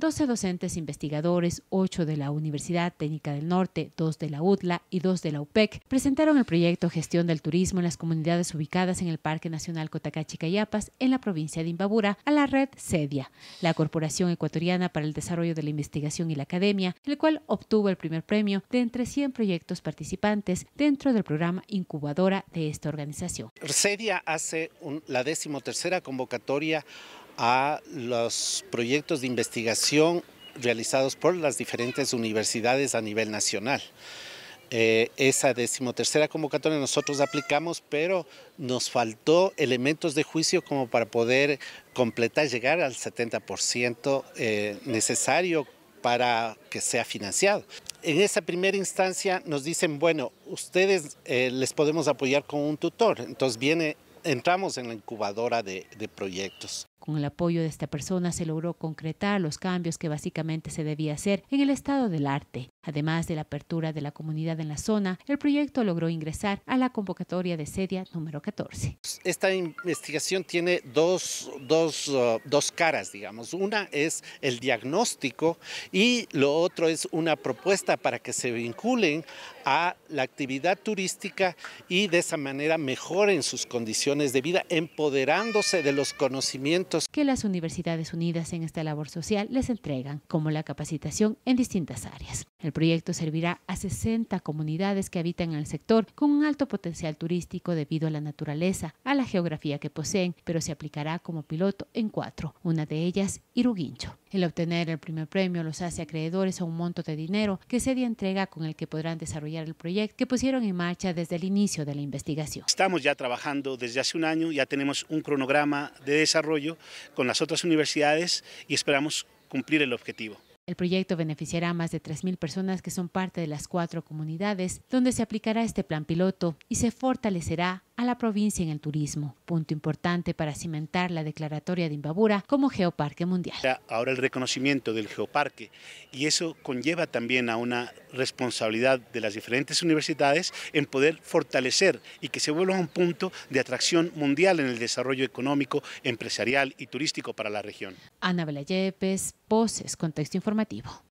12 docentes investigadores, 8 de la Universidad Técnica del Norte, 2 de la UTLA y 2 de la UPEC, presentaron el proyecto Gestión del Turismo en las comunidades ubicadas en el Parque Nacional Cotacachi Cayapas, en la provincia de Imbabura, a la red CEDIA, la Corporación Ecuatoriana para el Desarrollo de la Investigación y la Academia, el cual obtuvo el primer premio de entre 100 proyectos participantes dentro del programa incubadora de esta organización. sedia hace la decimotercera convocatoria a los proyectos de investigación realizados por las diferentes universidades a nivel nacional. Eh, esa decimotercera convocatoria nosotros aplicamos, pero nos faltó elementos de juicio como para poder completar, llegar al 70% eh, necesario para que sea financiado. En esa primera instancia nos dicen, bueno, ustedes eh, les podemos apoyar con un tutor. Entonces entramos en la incubadora de proyectos. Con el apoyo de esta persona se logró concretar los cambios que básicamente se debía hacer en el estado del arte. Además de la apertura de la comunidad en la zona, el proyecto logró ingresar a la convocatoria de sedia número 14. Esta investigación tiene dos, uh, dos caras, digamos. Una es el diagnóstico y lo otro es una propuesta para que se vinculen a la actividad turística y de esa manera mejoren sus condiciones de vida, empoderándose de los conocimientos que las Universidades Unidas en esta labor social les entregan, como la capacitación en distintas áreas. El proyecto servirá a 60 comunidades que habitan en el sector con un alto potencial turístico debido a la naturaleza, a la geografía que poseen, pero se aplicará como piloto en cuatro, una de ellas Iruguincho. El obtener el primer premio los hace acreedores a un monto de dinero que se dio entrega con el que podrán desarrollar el proyecto que pusieron en marcha desde el inicio de la investigación. Estamos ya trabajando desde hace un año, ya tenemos un cronograma de desarrollo con las otras universidades y esperamos cumplir el objetivo. El proyecto beneficiará a más de 3.000 personas que son parte de las cuatro comunidades donde se aplicará este plan piloto y se fortalecerá a la provincia en el turismo, punto importante para cimentar la declaratoria de Imbabura como geoparque mundial. Ahora el reconocimiento del geoparque y eso conlleva también a una responsabilidad de las diferentes universidades en poder fortalecer y que se vuelva un punto de atracción mundial en el desarrollo económico, empresarial y turístico para la región. Ana Belayepes, Poses, Contexto Informativo.